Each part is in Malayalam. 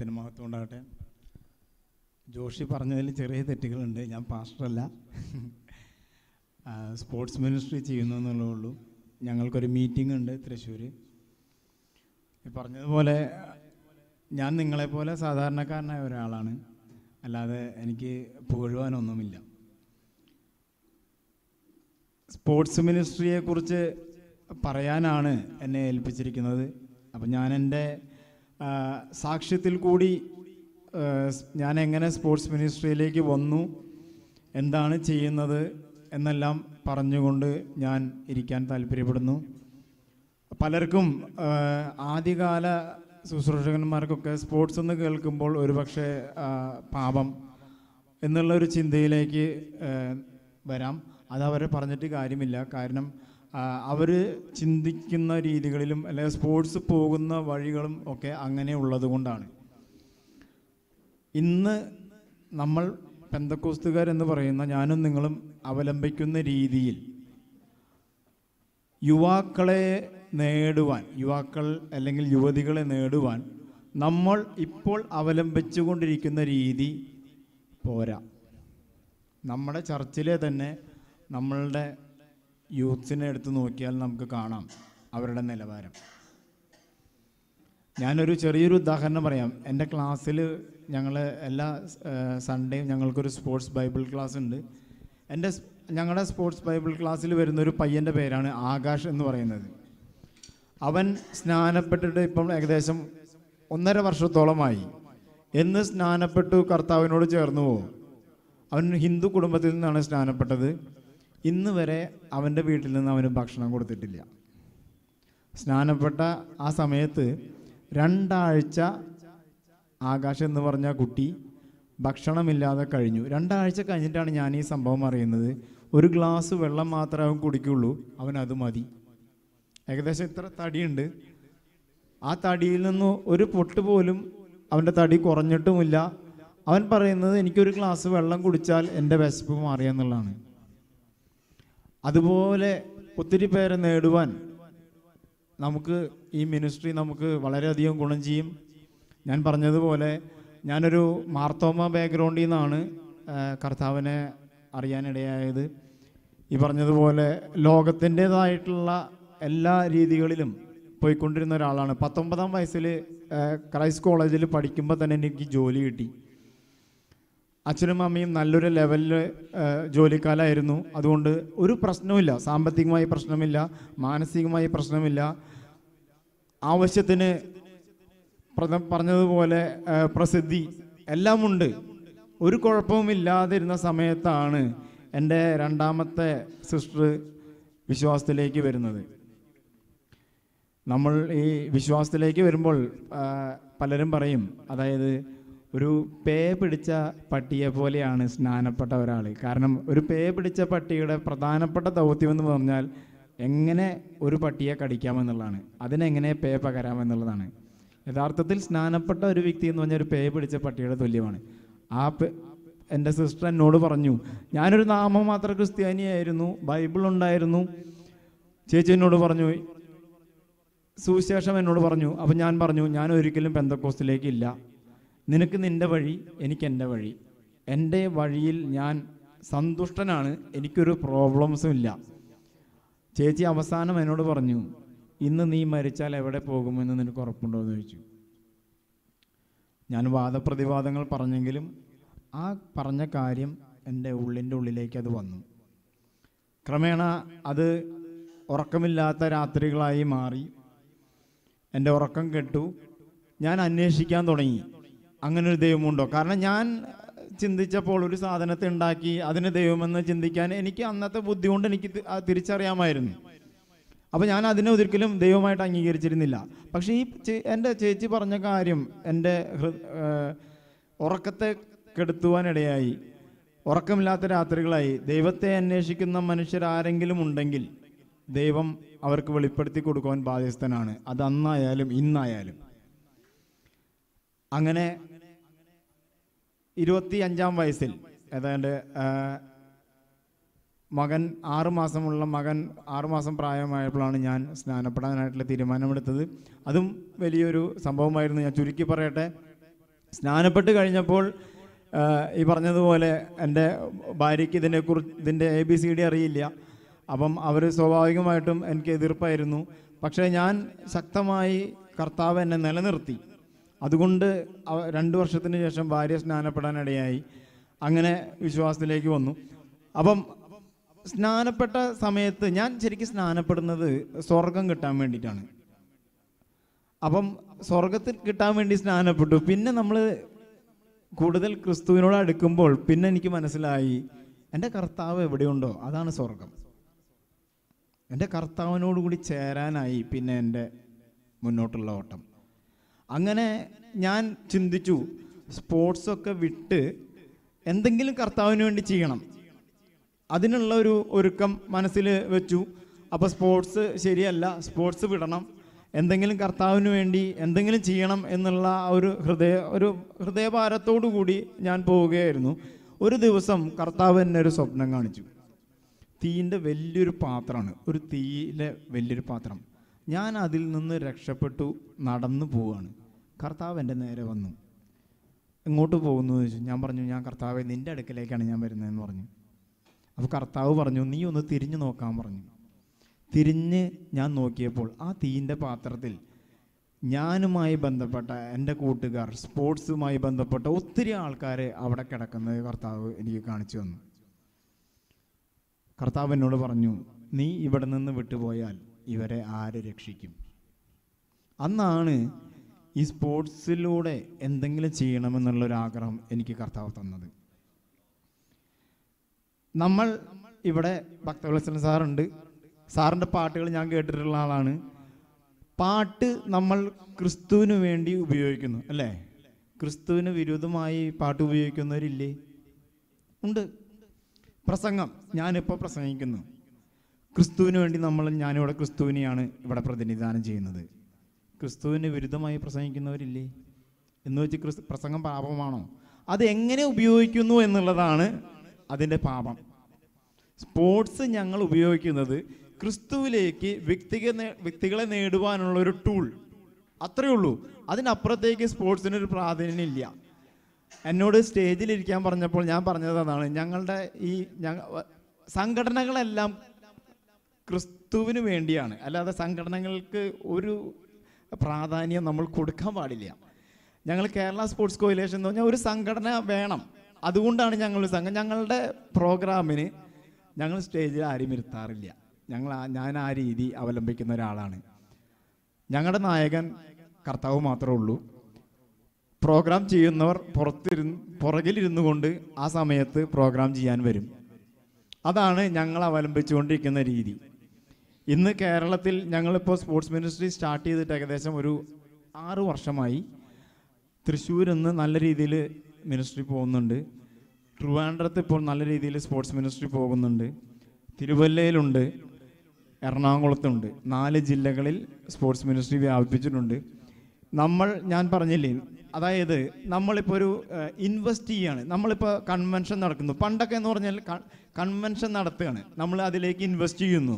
നാമത്തിന് മഹത്വം ഉണ്ടാകട്ടെ ജോഷി പറഞ്ഞതിൽ ചെറിയ തെറ്റുകളുണ്ട് ഞാൻ പാസ്റ്ററല്ല സ്പോർട്സ് മിനിസ്ട്രി ചെയ്യുന്നു എന്നുള്ളേ ഉള്ളൂ ഞങ്ങൾക്കൊരു മീറ്റിംഗ് ഉണ്ട് തൃശ്ശൂർ പറഞ്ഞതുപോലെ ഞാൻ നിങ്ങളെപ്പോലെ സാധാരണക്കാരനായ ഒരാളാണ് അല്ലാതെ എനിക്ക് പുകഴുവാനൊന്നുമില്ല സ്പോർട്സ് മിനിസ്ട്രിയെക്കുറിച്ച് പറയാനാണ് എന്നെ ഏൽപ്പിച്ചിരിക്കുന്നത് അപ്പം ഞാൻ എൻ്റെ സാക്ഷ്യത്തിൽ കൂടി ഞാൻ എങ്ങനെ സ്പോർട്സ് മിനിസ്ട്രിയിലേക്ക് വന്നു എന്താണ് ചെയ്യുന്നത് എന്നെല്ലാം പറഞ്ഞുകൊണ്ട് ഞാൻ ഇരിക്കാൻ താല്പര്യപ്പെടുന്നു പലർക്കും ആദ്യകാല ശുശ്രൂഷകന്മാർക്കൊക്കെ സ്പോർട്സ് എന്ന് കേൾക്കുമ്പോൾ ഒരുപക്ഷെ പാപം എന്നുള്ള ഒരു ചിന്തയിലേക്ക് വരാം അത് അവരെ പറഞ്ഞിട്ട് കാര്യമില്ല കാരണം അവർ ചിന്തിക്കുന്ന രീതികളിലും അല്ലെങ്കിൽ സ്പോർട്സ് പോകുന്ന വഴികളും ഒക്കെ അങ്ങനെ ഉള്ളതുകൊണ്ടാണ് ഇന്ന് നമ്മൾ പെന്തക്കോസ്തുകാരെന്ന് പറയുന്ന ഞാനും നിങ്ങളും അവലംബിക്കുന്ന രീതിയിൽ യുവാക്കളെ നേടുവാൻ യുവാക്കൾ അല്ലെങ്കിൽ യുവതികളെ നേടുവാൻ നമ്മൾ ഇപ്പോൾ അവലംബിച്ചുകൊണ്ടിരിക്കുന്ന രീതി പോരാ നമ്മുടെ ചർച്ചിലെ തന്നെ നമ്മളുടെ യൂത്ത്സിനെ എടുത്ത് നോക്കിയാൽ നമുക്ക് കാണാം അവരുടെ നിലവാരം ഞാനൊരു ചെറിയൊരു ഉദാഹരണം പറയാം എൻ്റെ ക്ലാസ്സിൽ ഞങ്ങൾ എല്ലാ സൺഡേയും ഞങ്ങൾക്കൊരു സ്പോർട്സ് ബൈബിൾ ക്ലാസ് ഉണ്ട് എൻ്റെ ഞങ്ങളുടെ സ്പോർട്സ് ബൈബിൾ ക്ലാസ്സിൽ വരുന്ന ഒരു പയ്യൻ്റെ പേരാണ് ആകാശ് എന്ന് പറയുന്നത് അവൻ സ്നാനപ്പെട്ടിട്ട് ഇപ്പം ഏകദേശം ഒന്നര വർഷത്തോളമായി എന്ന് സ്നാനപ്പെട്ടു കർത്താവിനോട് ചേർന്നു പോകും അവൻ ഹിന്ദു കുടുംബത്തിൽ നിന്നാണ് സ്നാനപ്പെട്ടത് ഇന്ന് വരെ അവൻ്റെ വീട്ടിൽ നിന്ന് അവന് ഭക്ഷണം കൊടുത്തിട്ടില്ല സ്നാനപ്പെട്ട ആ സമയത്ത് രണ്ടാഴ്ച ആകാശം എന്ന് പറഞ്ഞ കുട്ടി ഭക്ഷണമില്ലാതെ കഴിഞ്ഞു രണ്ടാഴ്ച കഴിഞ്ഞിട്ടാണ് ഞാൻ ഈ സംഭവം അറിയുന്നത് ഒരു ഗ്ലാസ് വെള്ളം മാത്രമേ അവൻ കുടിക്കുള്ളൂ അവൻ അത് മതി ഏകദേശം ഇത്ര തടിയുണ്ട് ആ തടിയിൽ നിന്ന് ഒരു പൊട്ട് പോലും അവൻ്റെ തടി കുറഞ്ഞിട്ടുമില്ല അവൻ പറയുന്നത് എനിക്കൊരു ഗ്ലാസ് വെള്ളം കുടിച്ചാൽ എൻ്റെ വിശപ്പ് മാറിയെന്നുള്ളതാണ് അതുപോലെ ഒത്തിരി പേരെ നേടുവാൻ നമുക്ക് ഈ മിനിസ്ട്രി നമുക്ക് വളരെയധികം ഗുണം ചെയ്യും ഞാൻ പറഞ്ഞതുപോലെ ഞാനൊരു മാർത്തോമ ബാക്ക്ഗ്രൗണ്ടിൽ നിന്നാണ് കർത്താവിനെ അറിയാനിടയായത് ഈ പറഞ്ഞതുപോലെ ലോകത്തിൻ്റേതായിട്ടുള്ള എല്ലാ രീതികളിലും പോയിക്കൊണ്ടിരുന്ന ഒരാളാണ് പത്തൊമ്പതാം വയസ്സിൽ ക്രൈസ്റ്റ് കോളേജിൽ പഠിക്കുമ്പോൾ തന്നെ എനിക്ക് ജോലി കിട്ടി അച്ഛനും അമ്മയും നല്ലൊരു ലെവലിൽ ജോലിക്കാലായിരുന്നു അതുകൊണ്ട് ഒരു പ്രശ്നവുമില്ല സാമ്പത്തികമായി പ്രശ്നമില്ല മാനസികമായി പ്രശ്നമില്ല ആവശ്യത്തിന് പറഞ്ഞതുപോലെ പ്രസിദ്ധി എല്ലാമുണ്ട് ഒരു കുഴപ്പവും ഇല്ലാതിരുന്ന സമയത്താണ് എൻ്റെ രണ്ടാമത്തെ സിസ്റ്റർ വിശ്വാസത്തിലേക്ക് വരുന്നത് നമ്മൾ ഈ വിശ്വാസത്തിലേക്ക് വരുമ്പോൾ പലരും പറയും അതായത് ഒരു പേ പിടിച്ച പട്ടിയെ പോലെയാണ് സ്നാനപ്പെട്ട ഒരാൾ കാരണം ഒരു പേ പിടിച്ച പട്ടിയുടെ പ്രധാനപ്പെട്ട ദൗത്യം എന്ന് പറഞ്ഞാൽ എങ്ങനെ ഒരു പട്ടിയെ കടിക്കാമെന്നുള്ളതാണ് അതിനെങ്ങനെ പേ പകരാമെന്നുള്ളതാണ് യഥാർത്ഥത്തിൽ സ്നാനപ്പെട്ട ഒരു വ്യക്തി എന്ന് പറഞ്ഞാൽ ഒരു പേ പിടിച്ച പട്ടിയുടെ തുല്യമാണ് ആ എൻ്റെ സിസ്റ്റർ എന്നോട് പറഞ്ഞു ഞാനൊരു നാമമാത്ര ക്രിസ്ത്യാനിയായിരുന്നു ബൈബിൾ ഉണ്ടായിരുന്നു ചേച്ചി എന്നോട് പറഞ്ഞു സുവിശേഷം എന്നോട് പറഞ്ഞു അപ്പം ഞാൻ പറഞ്ഞു ഞാൻ ഒരിക്കലും പെന്തക്കോസ്റ്റിലേക്കില്ല നിനക്ക് നിന്റെ വഴി എനിക്ക് എൻ്റെ വഴി എൻ്റെ വഴിയിൽ ഞാൻ സന്തുഷ്ടനാണ് എനിക്കൊരു പ്രോബ്ലംസും ഇല്ല ചേച്ചി അവസാനം എന്നോട് പറഞ്ഞു ഇന്ന് നീ മരിച്ചാൽ എവിടെ പോകുമെന്ന് നിനക്ക് ഉറപ്പുണ്ടോ എന്ന് ചോദിച്ചു ഞാൻ വാദപ്രതിവാദങ്ങൾ പറഞ്ഞെങ്കിലും ആ പറഞ്ഞ കാര്യം എൻ്റെ ഉള്ളിൻ്റെ ഉള്ളിലേക്ക് അത് വന്നു ക്രമേണ അത് ഉറക്കമില്ലാത്ത രാത്രികളായി മാറി എൻ്റെ ഉറക്കം കെട്ടു ഞാൻ അന്വേഷിക്കാൻ തുടങ്ങി അങ്ങനൊരു ദൈവമുണ്ടോ കാരണം ഞാൻ ചിന്തിച്ചപ്പോൾ ഒരു സാധനത്തെ ഉണ്ടാക്കി അതിന് ദൈവമെന്ന് ചിന്തിക്കാൻ എനിക്ക് അന്നത്തെ ബുദ്ധി കൊണ്ട് എനിക്ക് തിരിച്ചറിയാമായിരുന്നു അപ്പോൾ ഞാൻ അതിനെ ഒരിക്കലും ദൈവമായിട്ട് അംഗീകരിച്ചിരുന്നില്ല പക്ഷേ ഈ എൻ്റെ ചേച്ചി പറഞ്ഞ കാര്യം എൻ്റെ ഉറക്കത്തെ കെടുത്തുവാനിടയായി ഉറക്കമില്ലാത്ത രാത്രികളായി ദൈവത്തെ അന്വേഷിക്കുന്ന മനുഷ്യരാരെങ്കിലും ഉണ്ടെങ്കിൽ ദൈവം അവർക്ക് വെളിപ്പെടുത്തി കൊടുക്കുവാൻ ബാധ്യസ്ഥനാണ് അത് അന്നായാലും ഇന്നായാലും അങ്ങനെ ഇരുപത്തി അഞ്ചാം വയസ്സിൽ ഏതാണ്ട് മകൻ ആറുമാസമുള്ള മകൻ ആറുമാസം പ്രായമായപ്പോഴാണ് ഞാൻ സ്നാനപ്പെടാനായിട്ടുള്ള തീരുമാനമെടുത്തത് അതും വലിയൊരു സംഭവമായിരുന്നു ഞാൻ ചുരുക്കി പറയട്ടെ സ്നാനപ്പെട്ട് കഴിഞ്ഞപ്പോൾ ഈ പറഞ്ഞതുപോലെ എൻ്റെ ഭാര്യയ്ക്ക് ഇതിനെക്കുറിച്ച് ഇതിൻ്റെ എ ബി സി ഡി അറിയില്ല അപ്പം അവർ സ്വാഭാവികമായിട്ടും എനിക്ക് എതിർപ്പായിരുന്നു പക്ഷേ ഞാൻ ശക്തമായി കർത്താവ് എന്നെ നിലനിർത്തി അതുകൊണ്ട് രണ്ട് വർഷത്തിന് ശേഷം ഭാര്യ സ്നാനപ്പെടാനിടയായി അങ്ങനെ വിശ്വാസത്തിലേക്ക് വന്നു അപ്പം സ്നാനപ്പെട്ട സമയത്ത് ഞാൻ ശരിക്കും സ്നാനപ്പെടുന്നത് സ്വർഗം കിട്ടാൻ വേണ്ടിയിട്ടാണ് അപ്പം സ്വർഗത്തിൽ കിട്ടാൻ വേണ്ടി സ്നാനപ്പെട്ടു പിന്നെ നമ്മൾ കൂടുതൽ ക്രിസ്തുവിനോട് അടുക്കുമ്പോൾ പിന്നെ എനിക്ക് മനസ്സിലായി എൻ്റെ കർത്താവ് എവിടെയുണ്ടോ അതാണ് സ്വർഗം എൻ്റെ കർത്താവിനോടുകൂടി ചേരാനായി പിന്നെ എൻ്റെ മുന്നോട്ടുള്ള ഓട്ടം അങ്ങനെ ഞാൻ ചിന്തിച്ചു സ്പോർട്സൊക്കെ വിട്ട് എന്തെങ്കിലും കർത്താവിന് വേണ്ടി ചെയ്യണം അതിനുള്ള ഒരു ഒരുക്കം മനസ്സിൽ വെച്ചു അപ്പോൾ സ്പോർട്സ് ശരിയല്ല സ്പോർട്സ് വിടണം എന്തെങ്കിലും കർത്താവിന് വേണ്ടി എന്തെങ്കിലും ചെയ്യണം എന്നുള്ള ഒരു ഹൃദയ ഒരു ഹൃദയഭാരത്തോടു കൂടി ഞാൻ പോവുകയായിരുന്നു ഒരു ദിവസം കർത്താവ് എന്നെ ഒരു സ്വപ്നം കാണിച്ചു തീയിൻ്റെ വലിയൊരു പാത്രമാണ് ഒരു തീയിലെ വലിയൊരു പാത്രം ഞാൻ അതിൽ നിന്ന് രക്ഷപ്പെട്ടു നടന്നു പോവുകയാണ് കർത്താവ് എൻ്റെ നേരെ വന്നു എങ്ങോട്ട് പോകുന്നു ചോദിച്ചു ഞാൻ പറഞ്ഞു ഞാൻ കർത്താവെ നിൻ്റെ അടുക്കലേക്കാണ് ഞാൻ വരുന്നതെന്ന് പറഞ്ഞു അപ്പോൾ കർത്താവ് പറഞ്ഞു നീ ഒന്ന് തിരിഞ്ഞു നോക്കാൻ പറഞ്ഞു തിരിഞ്ഞ് ഞാൻ നോക്കിയപ്പോൾ ആ തീയിൻ്റെ പാത്രത്തിൽ ഞാനുമായി ബന്ധപ്പെട്ട എൻ്റെ കൂട്ടുകാർ സ്പോർട്സുമായി ബന്ധപ്പെട്ട ഒത്തിരി ആൾക്കാർ അവിടെ കിടക്കുന്നത് കർത്താവ് എനിക്ക് കാണിച്ചു തന്നു കർത്താവ് എന്നോട് പറഞ്ഞു നീ ഇവിടെ നിന്ന് വിട്ടുപോയാൽ ഇവരെ ആര് രക്ഷിക്കും അന്നാണ് ഈ സ്പോർട്സിലൂടെ എന്തെങ്കിലും ചെയ്യണമെന്നുള്ളൊരാഗ്രഹം എനിക്ക് കർത്താവ് തന്നത് നമ്മൾ ഇവിടെ ഭക്തവത്സൻ സാറുണ്ട് സാറിൻ്റെ പാട്ടുകൾ ഞാൻ കേട്ടിട്ടുള്ള ആളാണ് പാട്ട് നമ്മൾ ക്രിസ്തുവിന് വേണ്ടി ഉപയോഗിക്കുന്നു അല്ലേ ക്രിസ്തുവിന് വിരുദ്ധമായി പാട്ട് ഉപയോഗിക്കുന്നവരില്ലേ ഉണ്ട് പ്രസംഗം ഞാനിപ്പോൾ പ്രസംഗിക്കുന്നു ക്രിസ്തുവിന് വേണ്ടി നമ്മൾ ഞാനിവിടെ ക്രിസ്തുവിനെയാണ് ഇവിടെ പ്രതിനിധാനം ചെയ്യുന്നത് ക്രിസ്തുവിന് വിരുദ്ധമായി പ്രസംഗിക്കുന്നവരില്ലേ എന്ന് വെച്ച് ക്രിസ്തു പ്രസംഗം പാപമാണോ അത് എങ്ങനെ ഉപയോഗിക്കുന്നു എന്നുള്ളതാണ് അതിൻ്റെ പാപം സ്പോർട്സ് ഞങ്ങൾ ഉപയോഗിക്കുന്നത് ക്രിസ്തുവിലേക്ക് വ്യക്തിക വ്യക്തികളെ നേടുവാനുള്ള ഒരു ടൂൾ അത്രയേ ഉള്ളൂ അതിനപ്പുറത്തേക്ക് സ്പോർട്സിനൊരു പ്രാധാന്യം ഇല്ല എന്നോട് സ്റ്റേജിലിരിക്കാൻ പറഞ്ഞപ്പോൾ ഞാൻ പറഞ്ഞത് അതാണ് ഞങ്ങളുടെ ഈ സംഘടനകളെല്ലാം ക്രിസ്തുവിന് വേണ്ടിയാണ് അല്ലാതെ സംഘടനകൾക്ക് ഒരു പ്രാധാന്യം നമ്മൾ കൊടുക്കാൻ പാടില്ല ഞങ്ങൾ കേരള സ്പോർട്സ് കോയിലേഷൻ എന്ന് പറഞ്ഞാൽ ഒരു സംഘടന വേണം അതുകൊണ്ടാണ് ഞങ്ങൾ സംഘം ഞങ്ങളുടെ പ്രോഗ്രാമിന് ഞങ്ങൾ സ്റ്റേജിൽ ആരും ഇരുത്താറില്ല ഞങ്ങൾ ഞാൻ ആ രീതി അവലംബിക്കുന്ന ഒരാളാണ് ഞങ്ങളുടെ നായകൻ കർത്താവ് മാത്രമേ ഉള്ളൂ പ്രോഗ്രാം ചെയ്യുന്നവർ പുറത്തിരുന്ന് പുറകിലിരുന്നു കൊണ്ട് ആ സമയത്ത് പ്രോഗ്രാം ചെയ്യാൻ വരും അതാണ് ഞങ്ങൾ അവലംബിച്ചുകൊണ്ടിരിക്കുന്ന രീതി ഇന്ന് കേരളത്തിൽ ഞങ്ങളിപ്പോൾ സ്പോർട്സ് മിനിസ്ട്രി സ്റ്റാർട്ട് ചെയ്തിട്ട് ഏകദേശം ഒരു ആറു വർഷമായി തൃശ്ശൂരിൽ നിന്ന് നല്ല രീതിയിൽ മിനിസ്ട്രി പോകുന്നുണ്ട് ട്രിവാൻഡ്രത്ത് ഇപ്പോൾ നല്ല രീതിയിൽ സ്പോർട്സ് മിനിസ്ട്രി പോകുന്നുണ്ട് തിരുവല്ലയിലുണ്ട് എറണാകുളത്തുണ്ട് നാല് ജില്ലകളിൽ സ്പോർട്സ് മിനിസ്ട്രി വ്യാപിപ്പിച്ചിട്ടുണ്ട് നമ്മൾ ഞാൻ പറഞ്ഞില്ലേ അതായത് നമ്മളിപ്പോൾ ഒരു ഇൻവെസ്റ്റ് ചെയ്യാണ് നമ്മളിപ്പോൾ കൺവെൻഷൻ നടക്കുന്നു പണ്ടൊക്കെ എന്ന് പറഞ്ഞാൽ കൺവെൻഷൻ നടത്തുകയാണ് നമ്മൾ അതിലേക്ക് ഇൻവെസ്റ്റ് ചെയ്യുന്നു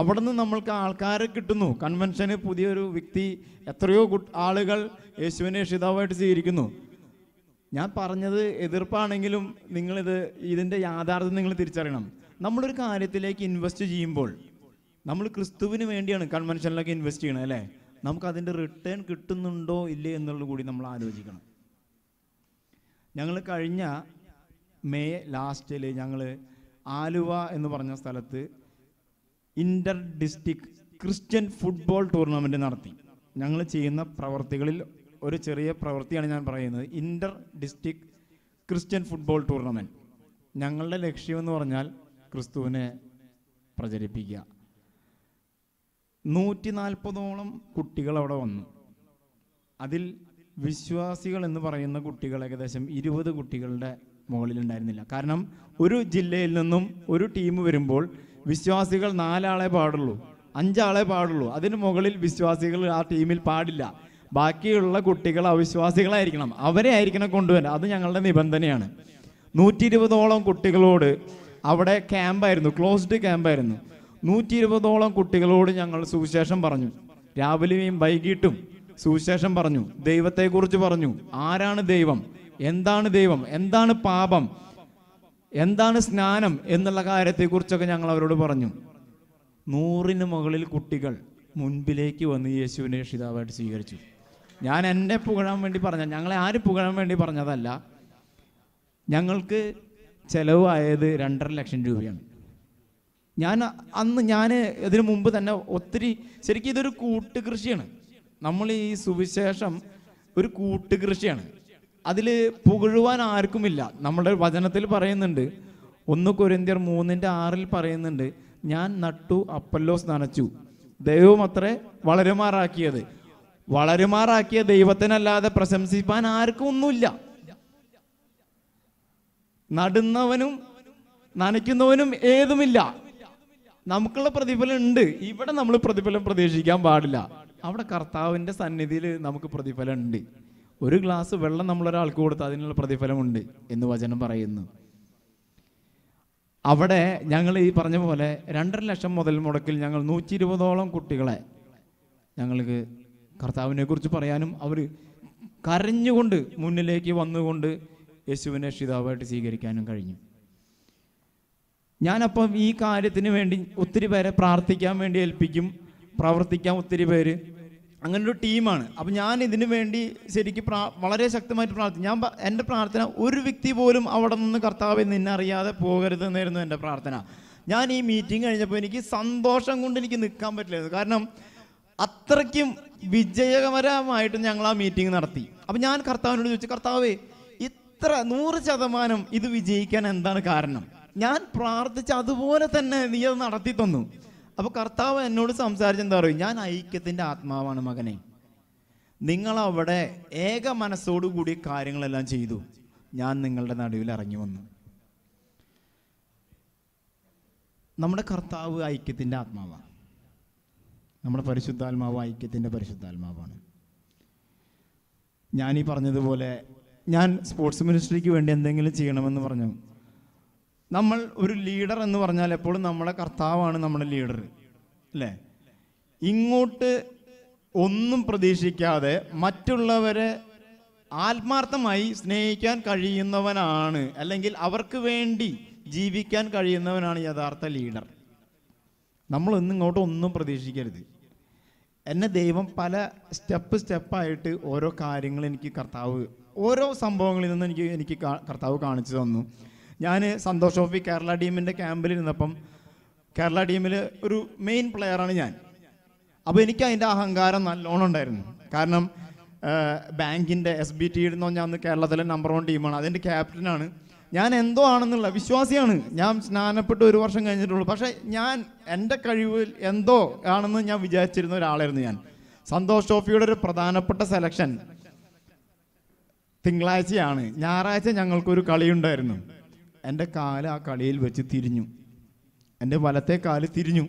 അവിടെ നിന്ന് നമ്മൾക്ക് ആൾക്കാരെ കിട്ടുന്നു കൺവെൻഷന് പുതിയൊരു വ്യക്തി എത്രയോ ആളുകൾ യേശുവിനെ രക്ഷിതാവായിട്ട് സ്വീകരിക്കുന്നു ഞാൻ പറഞ്ഞത് എതിർപ്പാണെങ്കിലും നിങ്ങളിത് ഇതിൻ്റെ യാഥാർത്ഥ്യം നിങ്ങൾ തിരിച്ചറിയണം നമ്മളൊരു കാര്യത്തിലേക്ക് ഇൻവെസ്റ്റ് ചെയ്യുമ്പോൾ നമ്മൾ ക്രിസ്തുവിന് വേണ്ടിയാണ് കൺവെൻഷനിലൊക്കെ ഇൻവെസ്റ്റ് ചെയ്യണം അല്ലേ നമുക്ക് അതിൻ്റെ റിട്ടേൺ കിട്ടുന്നുണ്ടോ ഇല്ലേ എന്നുള്ളത് കൂടി നമ്മൾ ആലോചിക്കണം ഞങ്ങൾ കഴിഞ്ഞ മെയ് ലാസ്റ്റിൽ ഞങ്ങൾ ആലുവ എന്ന് പറഞ്ഞ സ്ഥലത്ത് inter district Christian football tournament നടത്തി ഞങ്ങൾ ചെയ്യുന്ന പ്രവർത്തികളിൽ ഒരു ചെറിയ പ്രവൃത്തിയാണ് ഞാൻ പറയുന്നത് inter district Christian football tournament ഞങ്ങളുടെ ലക്ഷ്യമെന്ന് പറഞ്ഞാൽ ക്രിസ്തുവിനെ പ്രചരിപ്പിക്കുക നൂറ്റി നാൽപ്പതോളം കുട്ടികൾ അവിടെ വന്നു അതിൽ വിശ്വാസികൾ എന്ന് പറയുന്ന കുട്ടികൾ ഏകദേശം ഇരുപത് കുട്ടികളുടെ മുകളിലുണ്ടായിരുന്നില്ല കാരണം ഒരു ജില്ലയിൽ നിന്നും ഒരു ടീം വരുമ്പോൾ വിശ്വാസികൾ നാലാളെ പാടുള്ളൂ അഞ്ചാളെ പാടുള്ളൂ അതിന് മുകളിൽ വിശ്വാസികൾ ആ ടീമിൽ പാടില്ല ബാക്കിയുള്ള കുട്ടികൾ അവിശ്വാസികളായിരിക്കണം അവരെ ആയിരിക്കണം കൊണ്ടുവരാൻ അത് ഞങ്ങളുടെ നിബന്ധനയാണ് നൂറ്റി ഇരുപതോളം കുട്ടികളോട് അവിടെ ക്യാമ്പായിരുന്നു ക്ലോസ്ഡ് ക്യാമ്പായിരുന്നു നൂറ്റി ഇരുപതോളം കുട്ടികളോട് ഞങ്ങൾ സുവിശേഷം പറഞ്ഞു രാവിലെയും വൈകിട്ടും സുവിശേഷം പറഞ്ഞു ദൈവത്തെക്കുറിച്ച് പറഞ്ഞു ആരാണ് ദൈവം എന്താണ് ദൈവം എന്താണ് പാപം എന്താണ് സ്നാനം എന്നുള്ള കാര്യത്തെക്കുറിച്ചൊക്കെ ഞങ്ങൾ അവരോട് പറഞ്ഞു നൂറിന് മുകളിൽ കുട്ടികൾ മുൻപിലേക്ക് വന്ന് യേശുവിനെ രക്ഷിതാവായിട്ട് സ്വീകരിച്ചു ഞാൻ എന്നെ പുകഴാൻ വേണ്ടി പറഞ്ഞ ഞങ്ങളെ ആര് പുകഴാൻ വേണ്ടി പറഞ്ഞതല്ല ഞങ്ങൾക്ക് ചിലവായത് രണ്ടര ലക്ഷം രൂപയാണ് ഞാൻ അന്ന് ഞാൻ ഇതിനു മുമ്പ് തന്നെ ഒത്തിരി ശരിക്കും ഇതൊരു കൂട്ടുകൃഷിയാണ് നമ്മൾ ഈ സുവിശേഷം ഒരു കൂട്ടുകൃഷിയാണ് അതിൽ പുകഴുവാൻ ആർക്കുമില്ല നമ്മുടെ വചനത്തിൽ പറയുന്നുണ്ട് ഒന്ന് കൊരിന്തിയർ മൂന്നിൻ്റെ ആറിൽ പറയുന്നുണ്ട് ഞാൻ നട്ടു അപ്പല്ലോസ് നനച്ചു ദൈവം അത്രേ വളരുമാറാക്കിയത് വളരുമാറാക്കിയ ദൈവത്തിനല്ലാതെ പ്രശംസിപ്പാൻ ആർക്കും ഒന്നുമില്ല നടുന്നവനും നനയ്ക്കുന്നവനും ഏതുമില്ല നമുക്കുള്ള പ്രതിഫലം ഉണ്ട് ഇവിടെ നമ്മൾ പ്രതിഫലം പ്രതീക്ഷിക്കാൻ പാടില്ല അവിടെ കർത്താവിന്റെ സന്നിധിയിൽ നമുക്ക് പ്രതിഫലം ഉണ്ട് ഒരു ഗ്ലാസ് വെള്ളം നമ്മളൊരാൾക്ക് കൊടുത്താൽ അതിനുള്ള പ്രതിഫലമുണ്ട് എന്ന് വചനം പറയുന്നു അവിടെ ഞങ്ങൾ ഈ പറഞ്ഞ പോലെ രണ്ടര ലക്ഷം മുതൽ മുടക്കിൽ ഞങ്ങൾ നൂറ്റി ഇരുപതോളം കുട്ടികളെ ഞങ്ങൾക്ക് കർത്താവിനെ കുറിച്ച് പറയാനും അവർ കരഞ്ഞുകൊണ്ട് മുന്നിലേക്ക് വന്നുകൊണ്ട് യേശുവിനെ രക്ഷിതാവായിട്ട് സ്വീകരിക്കാനും കഴിഞ്ഞു ഞാനപ്പം ഈ കാര്യത്തിന് വേണ്ടി ഒത്തിരി പേരെ പ്രാർത്ഥിക്കാൻ വേണ്ടി ഏൽപ്പിക്കും പ്രവർത്തിക്കാൻ ഒത്തിരി പേര് അങ്ങനൊരു ടീമാണ് അപ്പം ഞാൻ ഇതിനു വേണ്ടി ശരിക്കും പ്രാ വളരെ ശക്തമായിട്ട് പ്രാർത്ഥന ഞാൻ എൻ്റെ പ്രാർത്ഥന ഒരു വ്യക്തി പോലും അവിടെ നിന്ന് കർത്താവ് നിന്നെ അറിയാതെ എന്നായിരുന്നു എൻ്റെ പ്രാർത്ഥന ഞാൻ ഈ മീറ്റിംഗ് കഴിഞ്ഞപ്പോൾ എനിക്ക് സന്തോഷം കൊണ്ട് എനിക്ക് നിൽക്കാൻ പറ്റില്ലായിരുന്നു കാരണം അത്രയ്ക്കും വിജയകരമായിട്ട് ഞങ്ങൾ ആ മീറ്റിംഗ് നടത്തി അപ്പം ഞാൻ കർത്താവിനോട് ചോദിച്ചു കർത്താവേ ഇത്ര നൂറ് ശതമാനം ഇത് വിജയിക്കാൻ എന്താണ് കാരണം ഞാൻ പ്രാർത്ഥിച്ച അതുപോലെ തന്നെ നീ അത് നടത്തി തന്നു അപ്പോൾ കർത്താവ് എന്നോട് സംസാരിച്ചെന്താ പറയും ഞാൻ ഐക്യത്തിന്റെ ആത്മാവാണ് മകനെ അവിടെ ഏക മനസ്സോടുകൂടി കാര്യങ്ങളെല്ലാം ചെയ്തു ഞാൻ നിങ്ങളുടെ നടുവിൽ ഇറങ്ങി വന്നു നമ്മുടെ കർത്താവ് ഐക്യത്തിന്റെ ആത്മാവാണ് നമ്മുടെ പരിശുദ്ധാത്മാവ് ഐക്യത്തിന്റെ പരിശുദ്ധാത്മാവാണ് ഞാനീ പറഞ്ഞതുപോലെ ഞാൻ സ്പോർട്സ് മിനിസ്ട്രിക്ക് വേണ്ടി എന്തെങ്കിലും ചെയ്യണമെന്ന് പറഞ്ഞു നമ്മൾ ഒരു ലീഡർ എന്ന് പറഞ്ഞാൽ എപ്പോഴും നമ്മളെ കർത്താവാണ് നമ്മുടെ ലീഡർ അല്ലേ ഇങ്ങോട്ട് ഒന്നും പ്രതീക്ഷിക്കാതെ മറ്റുള്ളവരെ ആത്മാർത്ഥമായി സ്നേഹിക്കാൻ കഴിയുന്നവനാണ് അല്ലെങ്കിൽ അവർക്ക് വേണ്ടി ജീവിക്കാൻ കഴിയുന്നവനാണ് യഥാർത്ഥ ലീഡർ നമ്മളൊന്നും ഇങ്ങോട്ട് ഒന്നും പ്രതീക്ഷിക്കരുത് എന്നെ ദൈവം പല സ്റ്റെപ്പ് സ്റ്റെപ്പായിട്ട് ഓരോ കാര്യങ്ങൾ എനിക്ക് കർത്താവ് ഓരോ സംഭവങ്ങളിൽ നിന്ന് എനിക്ക് എനിക്ക് കർത്താവ് കാണിച്ചു തന്നു ഞാൻ സന്തോഷ് ഓഫി കേരള ടീമിൻ്റെ ക്യാമ്പിൽ ഇരുന്നപ്പം കേരള ടീമിൽ ഒരു മെയിൻ പ്ലെയറാണ് ഞാൻ അപ്പോൾ എനിക്ക് അതിൻ്റെ അഹങ്കാരം നല്ലോണം ഉണ്ടായിരുന്നു കാരണം ബാങ്കിൻ്റെ എസ് ബി ടി ഇടുന്ന ഞാൻ കേരളത്തിലെ നമ്പർ വൺ ടീമാണ് അതിൻ്റെ ക്യാപ്റ്റനാണ് ഞാൻ എന്തോ ആണെന്നുള്ള വിശ്വാസിയാണ് ഞാൻ സ്നാനപ്പെട്ട് ഒരു വർഷം കഴിഞ്ഞിട്ടുള്ളൂ പക്ഷേ ഞാൻ എൻ്റെ കഴിവിൽ എന്തോ ആണെന്ന് ഞാൻ വിചാരിച്ചിരുന്ന ഒരാളായിരുന്നു ഞാൻ സന്തോഷ് ട്രോഫിയുടെ ഒരു പ്രധാനപ്പെട്ട സെലക്ഷൻ തിങ്കളാഴ്ചയാണ് ഞായറാഴ്ച ഞങ്ങൾക്കൊരു കളിയുണ്ടായിരുന്നു എൻ്റെ കാല് ആ കളിയിൽ വെച്ച് തിരിഞ്ഞു എൻ്റെ വലത്തെ കാല് തിരിഞ്ഞു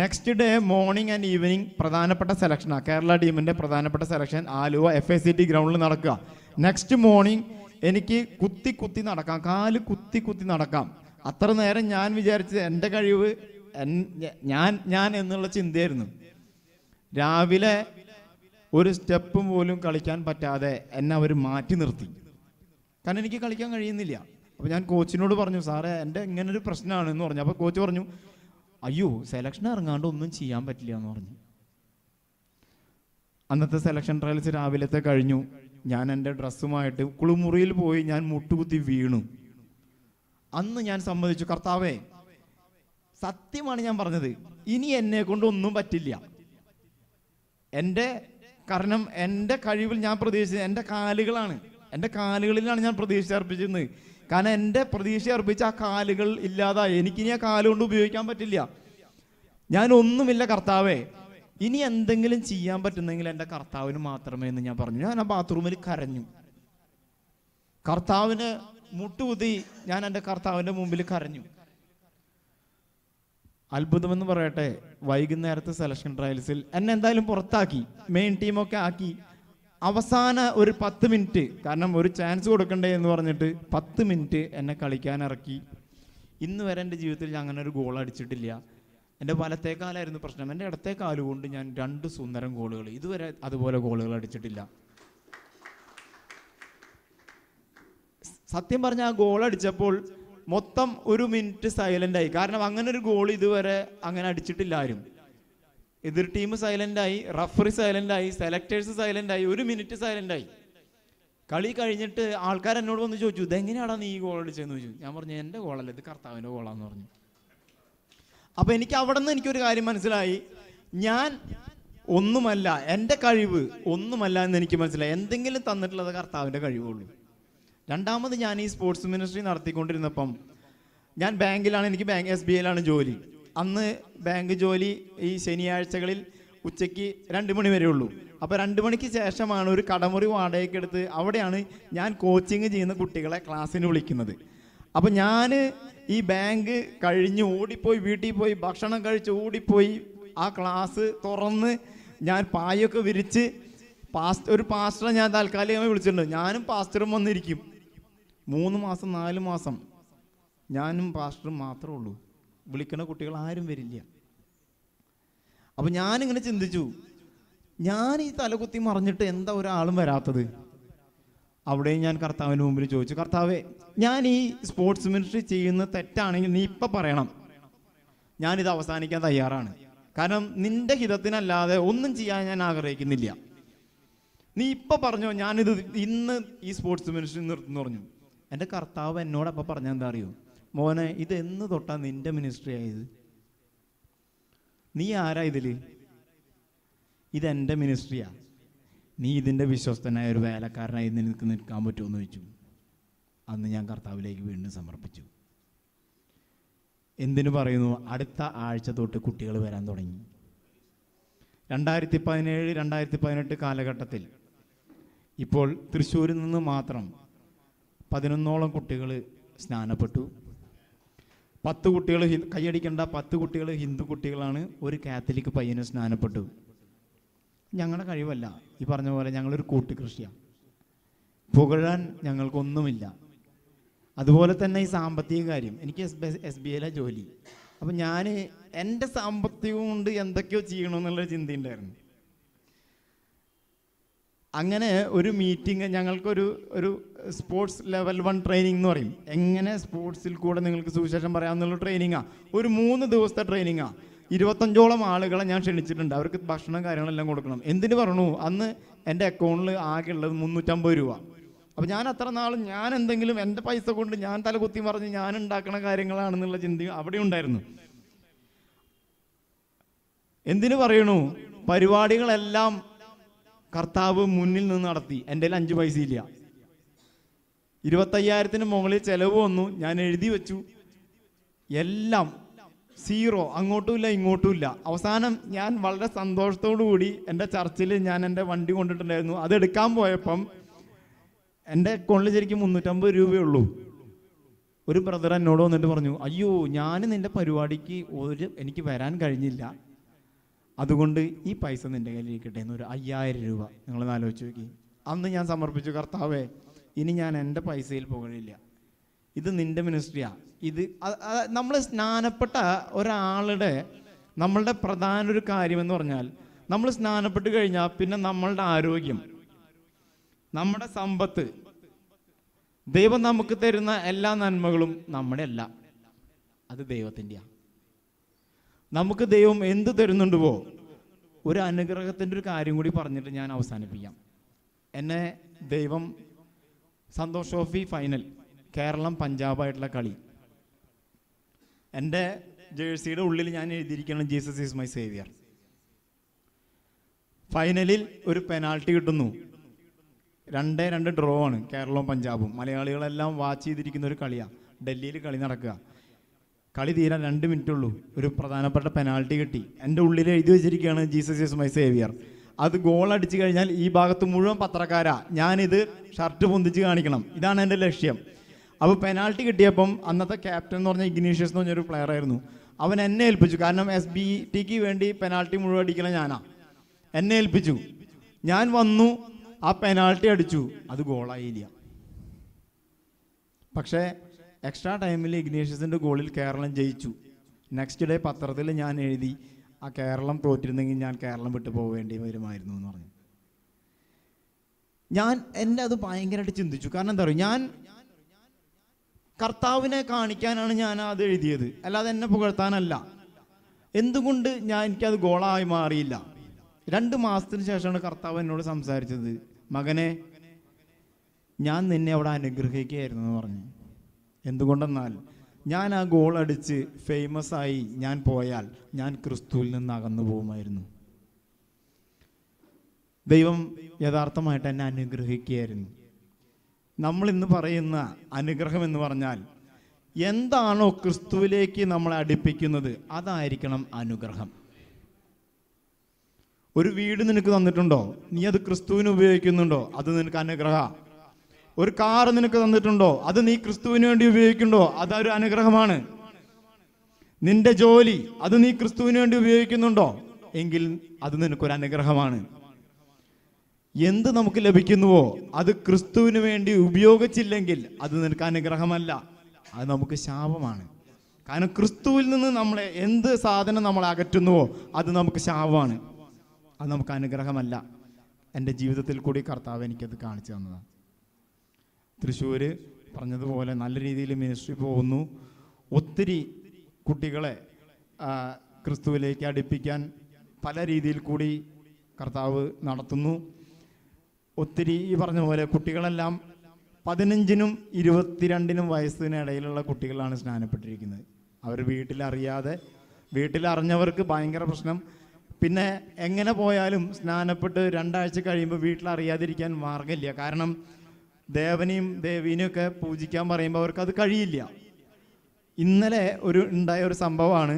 next day morning and evening പ്രധാനപ്പെട്ട സെലക്ഷനാണ് കേരള ടീമിൻ്റെ പ്രധാനപ്പെട്ട selection Aluva F A C T ഗ്രൗണ്ടിൽ നടക്കുക നെക്സ്റ്റ് മോർണിംഗ് എനിക്ക് കുത്തി കുത്തി നടക്കാം കാല് കുത്തി കുത്തി നടക്കാം അത്ര നേരം ഞാൻ വിചാരിച്ചത് എൻ്റെ കഴിവ് ഞാൻ ഞാൻ എന്നുള്ള ചിന്തയായിരുന്നു രാവിലെ ഒരു സ്റ്റെപ്പ് പോലും കളിക്കാൻ പറ്റാതെ എന്നെ അവർ മാറ്റി നിർത്തി കാരണം എനിക്ക് കളിക്കാൻ കഴിയുന്നില്ല അപ്പോൾ ഞാൻ കോച്ചിനോട് പറഞ്ഞു സാറേ എൻ്റെ ഇങ്ങനൊരു പ്രശ്നമാണ് എന്ന് പറഞ്ഞു അപ്പോൾ കോച്ച് പറഞ്ഞു അയ്യോ സെലക്ഷൻ ഇറങ്ങാണ്ട് ഒന്നും ചെയ്യാൻ പറ്റില്ല എന്ന് പറഞ്ഞു അന്നത്തെ സെലക്ഷൻ ട്രയൽസ് രാവിലത്തെ കഴിഞ്ഞു ഞാൻ എൻ്റെ ഡ്രസ്സുമായിട്ട് കുളിമുറിയിൽ പോയി ഞാൻ മുട്ടുകുത്തി വീണു അന്ന് ഞാൻ സമ്മതിച്ചു കർത്താവേ സത്യമാണ് ഞാൻ പറഞ്ഞത് ഇനി എന്നെ കൊണ്ടൊന്നും ഒന്നും പറ്റില്ല എൻ്റെ കാരണം എൻ്റെ കഴിവിൽ ഞാൻ പ്രതീക്ഷിച്ചത് എൻ്റെ കാലുകളാണ് എൻ്റെ കാലുകളിലാണ് ഞാൻ പ്രതീക്ഷിച്ചർപ്പിച്ചിരുന്നത് കാരണം എൻ്റെ പ്രതീക്ഷ അർപ്പിച്ച ആ കാലുകൾ ഇല്ലാതായി എനിക്കിനി ആ കാലുകൊണ്ട് ഉപയോഗിക്കാൻ പറ്റില്ല ഞാൻ ഒന്നുമില്ല കർത്താവേ ഇനി എന്തെങ്കിലും ചെയ്യാൻ പറ്റുന്നെങ്കിൽ എൻ്റെ കർത്താവിന് മാത്രമേ എന്ന് ഞാൻ പറഞ്ഞു ഞാൻ ആ ബാത്റൂമിൽ കരഞ്ഞു കർത്താവിന് മുട്ടുകുതി ഞാൻ എൻ്റെ കർത്താവിൻ്റെ മുമ്പിൽ കരഞ്ഞു അത്ഭുതമെന്ന് പറയട്ടെ വൈകുന്നേരത്തെ സെലക്ഷൻ ട്രയൽസിൽ എന്നെ എന്തായാലും പുറത്താക്കി മെയിൻ ടീമൊക്കെ ആക്കി അവസാന ഒരു പത്ത് മിനിറ്റ് കാരണം ഒരു ചാൻസ് കൊടുക്കണ്ടേ എന്ന് പറഞ്ഞിട്ട് പത്ത് മിനിറ്റ് എന്നെ കളിക്കാൻ ഇറക്കി ഇന്ന് വരെ എൻ്റെ ജീവിതത്തിൽ ഞാൻ അങ്ങനെ ഒരു ഗോൾ അടിച്ചിട്ടില്ല എൻ്റെ വലത്തേക്കാലായിരുന്നു പ്രശ്നം എൻ്റെ ഇടത്തേക്കാല് കൊണ്ട് ഞാൻ രണ്ട് സുന്ദരം ഗോളുകൾ ഇതുവരെ അതുപോലെ ഗോളുകൾ അടിച്ചിട്ടില്ല സത്യം പറഞ്ഞ ആ ഗോൾ അടിച്ചപ്പോൾ മൊത്തം ഒരു മിനിറ്റ് സൈലൻ്റ് ആയി കാരണം അങ്ങനെ ഒരു ഗോൾ ഇതുവരെ അങ്ങനെ അടിച്ചിട്ടില്ല ആരും എതിർ ടീം ആയി റഫറി ആയി സെലക്ടേഴ്സ് ആയി ഒരു മിനിറ്റ് ആയി കളി കഴിഞ്ഞിട്ട് ആൾക്കാർ എന്നോട് വന്ന് ചോദിച്ചു ഇതെങ്ങനെയാടാ നീ ഈ ഗോൾ അടിച്ചെന്ന് ചോദിച്ചു ഞാൻ പറഞ്ഞു എൻ്റെ ഗോളല്ല ഇത് കർത്താവിൻ്റെ ഗോളാന്ന് പറഞ്ഞു അപ്പോൾ എനിക്ക് അവിടെ നിന്ന് എനിക്കൊരു കാര്യം മനസ്സിലായി ഞാൻ ഒന്നുമല്ല എൻ്റെ കഴിവ് ഒന്നുമല്ല എന്ന് എനിക്ക് മനസ്സിലായി എന്തെങ്കിലും തന്നിട്ടുള്ളത് കർത്താവിൻ്റെ കഴിവുള്ളൂ രണ്ടാമത് ഞാൻ ഈ സ്പോർട്സ് മിനിസ്ട്രി നടത്തിക്കൊണ്ടിരുന്നപ്പം ഞാൻ ബാങ്കിലാണ് എനിക്ക് ബാങ്ക് എസ് ബി ഐയിലാണ് ജോലി അന്ന് ബാങ്ക് ജോലി ഈ ശനിയാഴ്ചകളിൽ ഉച്ചയ്ക്ക് രണ്ട് മണി വരെ ഉള്ളൂ അപ്പോൾ രണ്ട് മണിക്ക് ശേഷമാണ് ഒരു കടമുറി വാടകയ്ക്കെടുത്ത് അവിടെയാണ് ഞാൻ കോച്ചിങ് ചെയ്യുന്ന കുട്ടികളെ ക്ലാസ്സിന് വിളിക്കുന്നത് അപ്പോൾ ഞാൻ ഈ ബാങ്ക് കഴിഞ്ഞ് ഓടിപ്പോയി വീട്ടിൽ പോയി ഭക്ഷണം കഴിച്ച് ഓടിപ്പോയി ആ ക്ലാസ് തുറന്ന് ഞാൻ പായൊക്കെ വിരിച്ച് പാസ്റ്റ് ഒരു പാസ്റ്ററെ ഞാൻ താൽക്കാലികമായി വിളിച്ചിട്ടുണ്ട് ഞാനും പാസ്റ്ററും വന്നിരിക്കും മൂന്ന് മാസം നാല് മാസം ഞാനും പാസ്റ്ററും മാത്രമേ ഉള്ളൂ വിളിക്കണ കുട്ടികൾ ആരും വരില്ല അപ്പൊ ഞാനിങ്ങനെ ചിന്തിച്ചു ഞാൻ ഈ തലകുത്തി മറിഞ്ഞിട്ട് എന്താ ഒരാളും വരാത്തത് അവിടെയും ഞാൻ കർത്താവിന് മുമ്പിൽ ചോദിച്ചു കർത്താവേ ഞാൻ ഈ സ്പോർട്സ് മിനിസ്ട്രി ചെയ്യുന്ന തെറ്റാണെങ്കിൽ നീ ഇപ്പൊ പറയണം ഞാനിത് അവസാനിക്കാൻ തയ്യാറാണ് കാരണം നിന്റെ ഹിതത്തിനല്ലാതെ ഒന്നും ചെയ്യാൻ ഞാൻ ആഗ്രഹിക്കുന്നില്ല നീ ഇപ്പൊ പറഞ്ഞോ ഞാനിത് ഇന്ന് ഈ സ്പോർട്സ് മിനിസ്ട്രി നിർത്തുന്നു പറഞ്ഞു എൻ്റെ കർത്താവ് എന്നോട് പറഞ്ഞെന്താ അറിയോ മോനെ ഇത് എന്ന് തൊട്ടാ നിന്റെ മിനിസ്ട്രി ആയത് നീ ആരാ ഇതില് ഇതെന്റെ മിനിസ്ട്രിയാ നീ ഇതിന്റെ വിശ്വസ്തനായ ഒരു വേലക്കാരനായി നിനക്ക് നിൽക്കാൻ പറ്റുമെന്ന് ചോദിച്ചു അന്ന് ഞാൻ കർത്താവിലേക്ക് വീണ്ടും സമർപ്പിച്ചു എന്തിനു പറയുന്നു അടുത്ത ആഴ്ച തൊട്ട് കുട്ടികൾ വരാൻ തുടങ്ങി രണ്ടായിരത്തി പതിനേഴ് രണ്ടായിരത്തി പതിനെട്ട് കാലഘട്ടത്തിൽ ഇപ്പോൾ തൃശ്ശൂരിൽ നിന്ന് മാത്രം പതിനൊന്നോളം കുട്ടികൾ സ്നാനപ്പെട്ടു പത്ത് കുട്ടികൾ കൈയടിക്കേണ്ട പത്ത് കുട്ടികൾ ഹിന്ദു കുട്ടികളാണ് ഒരു കാത്തലിക് പയ്യനെ സ്നാനപ്പെട്ടു ഞങ്ങളുടെ കഴിവല്ല ഈ പറഞ്ഞ പോലെ ഞങ്ങളൊരു കൂട്ടുകൃഷിയാണ് പുകഴാൻ ഞങ്ങൾക്കൊന്നുമില്ല അതുപോലെ തന്നെ ഈ സാമ്പത്തിക കാര്യം എനിക്ക് എസ് എസ് ബി ഐയിലെ ജോലി അപ്പം ഞാൻ എൻ്റെ സാമ്പത്തികം കൊണ്ട് എന്തൊക്കെയോ ചെയ്യണമെന്നുള്ളൊരു ചിന്തയുണ്ടായിരുന്നു അങ്ങനെ ഒരു മീറ്റിംഗ് ഞങ്ങൾക്കൊരു ഒരു സ്പോർട്സ് ലെവൽ വൺ ട്രെയിനിങ് എന്ന് പറയും എങ്ങനെ സ്പോർട്സിൽ കൂടെ നിങ്ങൾക്ക് സുവിശേഷം പറയാമെന്നുള്ള ട്രെയിനിങ്ങാണ് ഒരു മൂന്ന് ദിവസത്തെ ട്രെയിനിങ്ങാണ് ഇരുപത്തഞ്ചോളം ആളുകളെ ഞാൻ ക്ഷണിച്ചിട്ടുണ്ട് അവർക്ക് ഭക്ഷണം കാര്യങ്ങളെല്ലാം കൊടുക്കണം എന്തിന് പറഞ്ഞു അന്ന് എൻ്റെ അക്കൗണ്ടിൽ ആകെ ഉള്ളത് മുന്നൂറ്റമ്പത് രൂപ അപ്പോൾ ഞാൻ അത്ര നാൾ ഞാൻ എന്തെങ്കിലും എൻ്റെ പൈസ കൊണ്ട് ഞാൻ തലകുത്തി പറഞ്ഞ് ഞാൻ ഉണ്ടാക്കുന്ന കാര്യങ്ങളാണെന്നുള്ള ചിന്ത അവിടെ ഉണ്ടായിരുന്നു എന്തിനു പറയണു പരിപാടികളെല്ലാം കർത്താവ് മുന്നിൽ നിന്ന് നടത്തി എൻ്റെ കയ്യിൽ അഞ്ച് പൈസ ഇല്ല ഇരുപത്തയ്യായിരത്തിന് മുകളിൽ ചിലവ് വന്നു ഞാൻ എഴുതി വെച്ചു എല്ലാം സീറോ അങ്ങോട്ടുമില്ല ഇങ്ങോട്ടുമില്ല അവസാനം ഞാൻ വളരെ കൂടി എൻ്റെ ചർച്ചിൽ ഞാൻ എൻ്റെ വണ്ടി കൊണ്ടിട്ടുണ്ടായിരുന്നു അത് എടുക്കാൻ പോയപ്പം എൻ്റെ അക്കൗണ്ടിൽ ശരിക്കും മുന്നൂറ്റമ്പത് രൂപയുള്ളൂ ഒരു ബ്രദർ എന്നോട് വന്നിട്ട് പറഞ്ഞു അയ്യോ ഞാൻ നിൻ്റെ പരിപാടിക്ക് ഒരു എനിക്ക് വരാൻ കഴിഞ്ഞില്ല അതുകൊണ്ട് ഈ പൈസ നിൻ്റെ കയ്യിലിരിക്കട്ടെ എന്നൊരു അയ്യായിരം രൂപ നിങ്ങളൊന്ന് ആലോചിച്ച് നോക്കി അന്ന് ഞാൻ സമർപ്പിച്ചു കർത്താവേ ഇനി ഞാൻ എൻ്റെ പൈസയിൽ പോകണില്ല ഇത് നിൻ്റെ മിനിസ്ട്രിയാണ് ഇത് നമ്മൾ സ്നാനപ്പെട്ട ഒരാളുടെ നമ്മളുടെ പ്രധാന ഒരു കാര്യമെന്ന് പറഞ്ഞാൽ നമ്മൾ സ്നാനപ്പെട്ട് കഴിഞ്ഞാൽ പിന്നെ നമ്മളുടെ ആരോഗ്യം നമ്മുടെ സമ്പത്ത് ദൈവം നമുക്ക് തരുന്ന എല്ലാ നന്മകളും നമ്മുടെ അല്ല അത് ദൈവത്തിൻ്റെയാണ് നമുക്ക് ദൈവം എന്ത് തരുന്നുണ്ടോ ഒരു അനുഗ്രഹത്തിൻ്റെ ഒരു കാര്യം കൂടി പറഞ്ഞിട്ട് ഞാൻ അവസാനിപ്പിക്കാം എന്നെ ദൈവം സന്തോഷ് ട്രോഫി ഫൈനൽ കേരളം പഞ്ചാബായിട്ടുള്ള കളി എൻ്റെ ജേഴ്സിയുടെ ഉള്ളിൽ ഞാൻ എഴുതിയിരിക്കണം ജീസസ് ഈസ് മൈ സേവിയർ ഫൈനലിൽ ഒരു പെനാൾട്ടി കിട്ടുന്നു രണ്ടേ രണ്ട് ഡ്രോ ആണ് കേരളവും പഞ്ചാബും മലയാളികളെല്ലാം വാച്ച് ചെയ്തിരിക്കുന്ന ഒരു കളിയാണ് ഡൽഹിയിൽ കളി നടക്കുക കളി തീരാൻ രണ്ട് മിനിറ്റുള്ളൂ ഒരു പ്രധാനപ്പെട്ട പെനാൾട്ടി കിട്ടി എൻ്റെ ഉള്ളിൽ എഴുതി വെച്ചിരിക്കുകയാണ് ജീസസ് ഈസ് മൈ സേവിയർ അത് ഗോൾ കഴിഞ്ഞാൽ ഈ ഭാഗത്ത് മുഴുവൻ പത്രക്കാരാ ഞാനിത് ഷർട്ട് പൊന്തിച്ച് കാണിക്കണം ഇതാണ് എൻ്റെ ലക്ഷ്യം അപ്പോൾ പെനാൾട്ടി കിട്ടിയപ്പം അന്നത്തെ ക്യാപ്റ്റൻ എന്ന് പറഞ്ഞ ഇഗ്നീഷ്യസ് എന്ന് പറഞ്ഞൊരു പ്ലെയർ ആയിരുന്നു അവൻ എന്നെ ഏൽപ്പിച്ചു കാരണം എസ് ബി ടിക്ക് വേണ്ടി പെനാൾട്ടി മുഴുവൻ അടിക്കണം ഞാനാ എന്നെ ഏൽപ്പിച്ചു ഞാൻ വന്നു ആ പെനാൾട്ടി അടിച്ചു അത് ഗോളായില്ല പക്ഷേ എക്സ്ട്രാ ടൈമിൽ ഇഗ്നീഷ്യസിൻ്റെ ഗോളിൽ കേരളം ജയിച്ചു നെക്സ്റ്റ് ഡേ പത്രത്തിൽ ഞാൻ എഴുതി ആ കേരളം തോറ്റിരുന്നെങ്കിൽ ഞാൻ കേരളം വിട്ട് പോകേണ്ടി വരുമായിരുന്നു എന്ന് പറഞ്ഞു ഞാൻ എന്നെ അത് ഭയങ്കരമായിട്ട് ചിന്തിച്ചു കാരണം എന്താ പറയുക ഞാൻ കർത്താവിനെ കാണിക്കാനാണ് ഞാൻ അത് എഴുതിയത് അല്ലാതെ എന്നെ പുകഴ്ത്താനല്ല എന്തുകൊണ്ട് ഞാൻ എനിക്കത് ഗോളായി മാറിയില്ല രണ്ട് മാസത്തിന് ശേഷമാണ് കർത്താവ് എന്നോട് സംസാരിച്ചത് മകനെ ഞാൻ നിന്നെ അവിടെ അനുഗ്രഹിക്കുകയായിരുന്നു എന്ന് പറഞ്ഞു എന്തുകൊണ്ടെന്നാൽ ഞാൻ ആ ഗോൾ അടിച്ച് ഫേമസ് ആയി ഞാൻ പോയാൽ ഞാൻ ക്രിസ്തുവിൽ നിന്ന് അകന്നു പോകുമായിരുന്നു ദൈവം യഥാർത്ഥമായിട്ട് എന്നെ അനുഗ്രഹിക്കുകയായിരുന്നു നമ്മൾ ഇന്ന് പറയുന്ന അനുഗ്രഹം എന്ന് പറഞ്ഞാൽ എന്താണോ ക്രിസ്തുവിലേക്ക് നമ്മളെ അടുപ്പിക്കുന്നത് അതായിരിക്കണം അനുഗ്രഹം ഒരു വീട് നിനക്ക് തന്നിട്ടുണ്ടോ നീ അത് ക്രിസ്തുവിന് ഉപയോഗിക്കുന്നുണ്ടോ അത് നിനക്ക് അനുഗ്രഹമാണ് ഒരു കാർ നിനക്ക് തന്നിട്ടുണ്ടോ അത് നീ ക്രിസ്തുവിന് വേണ്ടി ഉപയോഗിക്കുന്നുണ്ടോ അതൊരു അനുഗ്രഹമാണ് നിന്റെ ജോലി അത് നീ ക്രിസ്തുവിന് വേണ്ടി ഉപയോഗിക്കുന്നുണ്ടോ എങ്കിൽ അത് നിനക്കൊരു അനുഗ്രഹമാണ് എന്ത് നമുക്ക് ലഭിക്കുന്നുവോ അത് ക്രിസ്തുവിന് വേണ്ടി ഉപയോഗിച്ചില്ലെങ്കിൽ അത് നിനക്ക് അനുഗ്രഹമല്ല അത് നമുക്ക് ശാപമാണ് കാരണം ക്രിസ്തുവിൽ നിന്ന് നമ്മളെ എന്ത് സാധനം നമ്മൾ അകറ്റുന്നുവോ അത് നമുക്ക് ശാപമാണ് അത് നമുക്ക് അനുഗ്രഹമല്ല എൻ്റെ ജീവിതത്തിൽ കൂടി കർത്താവ് എനിക്കത് കാണിച്ചു തന്നതാണ് തൃശ്ശൂർ പറഞ്ഞതുപോലെ നല്ല രീതിയിൽ മിനിസ്ട്രി പോകുന്നു ഒത്തിരി കുട്ടികളെ ക്രിസ്തുവിലേക്ക് അടുപ്പിക്കാൻ പല രീതിയിൽ കൂടി കർത്താവ് നടത്തുന്നു ഒത്തിരി ഈ പറഞ്ഞ പോലെ കുട്ടികളെല്ലാം പതിനഞ്ചിനും ഇരുപത്തിരണ്ടിനും വയസ്സിനിടയിലുള്ള കുട്ടികളാണ് സ്നാനപ്പെട്ടിരിക്കുന്നത് അവർ വീട്ടിലറിയാതെ വീട്ടിലറിഞ്ഞവർക്ക് ഭയങ്കര പ്രശ്നം പിന്നെ എങ്ങനെ പോയാലും സ്നാനപ്പെട്ട് രണ്ടാഴ്ച കഴിയുമ്പോൾ വീട്ടിലറിയാതിരിക്കാൻ മാർഗമില്ല കാരണം ദേവനെയും ദേവീനെയും ഒക്കെ പൂജിക്കാൻ പറയുമ്പോൾ അവർക്ക് അത് കഴിയില്ല ഇന്നലെ ഒരു ഉണ്ടായ ഒരു സംഭവമാണ്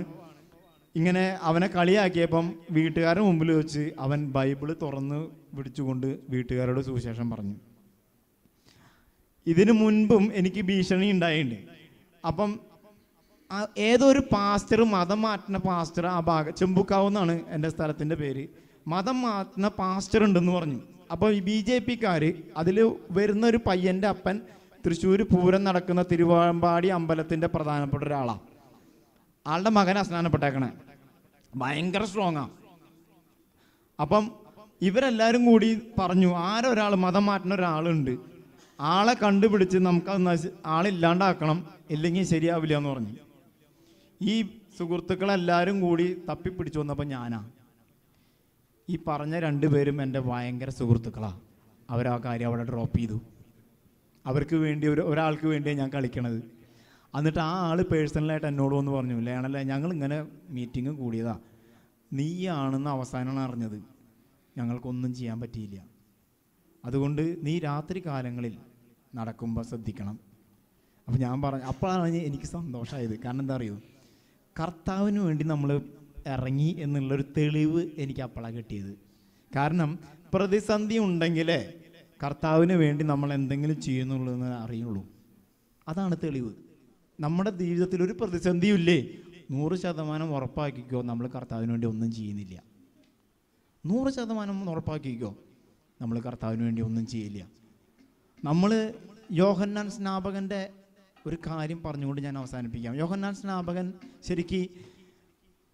ഇങ്ങനെ അവനെ കളിയാക്കിയപ്പം വീട്ടുകാരുടെ മുമ്പിൽ വെച്ച് അവൻ ബൈബിള് തുറന്ന് പിടിച്ചുകൊണ്ട് വീട്ടുകാരോട് സുവിശേഷം പറഞ്ഞു ഇതിനു മുൻപും എനിക്ക് ഭീഷണി ഉണ്ടായിട്ടുണ്ട് അപ്പം ഏതോ ഒരു പാസ്റ്റർ മതം മാറ്റുന്ന പാസ്റ്റർ ആ ഭാഗം ചെമ്പുക്കാവ് എന്നാണ് എൻ്റെ സ്ഥലത്തിൻ്റെ പേര് മതം മാറ്റുന്ന പാസ്റ്റർ ഉണ്ടെന്ന് പറഞ്ഞു അപ്പോൾ ഈ ബി ജെ പിക്കാർ അതിൽ വരുന്ന ഒരു പയ്യൻ്റെ അപ്പൻ തൃശ്ശൂർ പൂരം നടക്കുന്ന തിരുവാമ്പാടി അമ്പലത്തിൻ്റെ പ്രധാനപ്പെട്ട ഒരാളാണ് ആളുടെ മകനെ സ്നാനപ്പെട്ടേക്കണേ ഭയങ്കര സ്ട്രോങ്ങാണ് അപ്പം ഇവരെല്ലാവരും കൂടി പറഞ്ഞു ആരൊരാൾ മതം മാറ്റുന്ന ഒരാളുണ്ട് ആളെ കണ്ടുപിടിച്ച് നമുക്ക് ആളില്ലാണ്ടാക്കണം ഇല്ലെങ്കിൽ ശരിയാവില്ല എന്ന് പറഞ്ഞു ഈ സുഹൃത്തുക്കളെല്ലാവരും കൂടി തപ്പിപ്പിടിച്ചു വന്നപ്പോൾ ഞാനാണ് ഈ പറഞ്ഞ രണ്ടുപേരും എൻ്റെ ഭയങ്കര സുഹൃത്തുക്കളാണ് അവർ ആ കാര്യം അവിടെ ഡ്രോപ്പ് ചെയ്തു അവർക്ക് വേണ്ടി ഒരു ഒരാൾക്ക് വേണ്ടിയാണ് ഞാൻ കളിക്കണത് എന്നിട്ട് ആ ആൾ പേഴ്സണലായിട്ട് എന്നോട് വന്ന് പറഞ്ഞു ലേണല്ലേ ഞങ്ങൾ ഇങ്ങനെ മീറ്റിംഗ് കൂടിയതാ നീയാണെന്ന് അവസാനമാണ് അറിഞ്ഞത് ഞങ്ങൾക്കൊന്നും ചെയ്യാൻ പറ്റിയില്ല അതുകൊണ്ട് നീ രാത്രി കാലങ്ങളിൽ നടക്കുമ്പോൾ ശ്രദ്ധിക്കണം അപ്പോൾ ഞാൻ പറഞ്ഞു അപ്പോഴാണ് എനിക്ക് സന്തോഷമായത് കാരണം എന്താ അറിയുമോ കർത്താവിന് വേണ്ടി നമ്മൾ ഇറങ്ങി എന്നുള്ളൊരു തെളിവ് എനിക്ക് അപ്പോഴാണ് കിട്ടിയത് കാരണം പ്രതിസന്ധി ഉണ്ടെങ്കിലേ കർത്താവിന് വേണ്ടി നമ്മൾ എന്തെങ്കിലും ചെയ്യുന്നുള്ളൂ എന്ന് അറിയുള്ളൂ അതാണ് തെളിവ് നമ്മുടെ ജീവിതത്തിൽ ഒരു പ്രതിസന്ധിയും നൂറ് ശതമാനം ഉറപ്പാക്കിക്കോ നമ്മൾ കർത്താവിന് വേണ്ടി ഒന്നും ചെയ്യുന്നില്ല നൂറ് ശതമാനം ഉറപ്പാക്കിക്കോ നമ്മൾ കർത്താവിന് വേണ്ടി ഒന്നും ചെയ്യില്ല നമ്മൾ യോഹന്നാൻ സ്നാപകൻ്റെ ഒരു കാര്യം പറഞ്ഞുകൊണ്ട് ഞാൻ അവസാനിപ്പിക്കാം യോഹന്നാൻ സ്നാപകൻ ശരിക്കും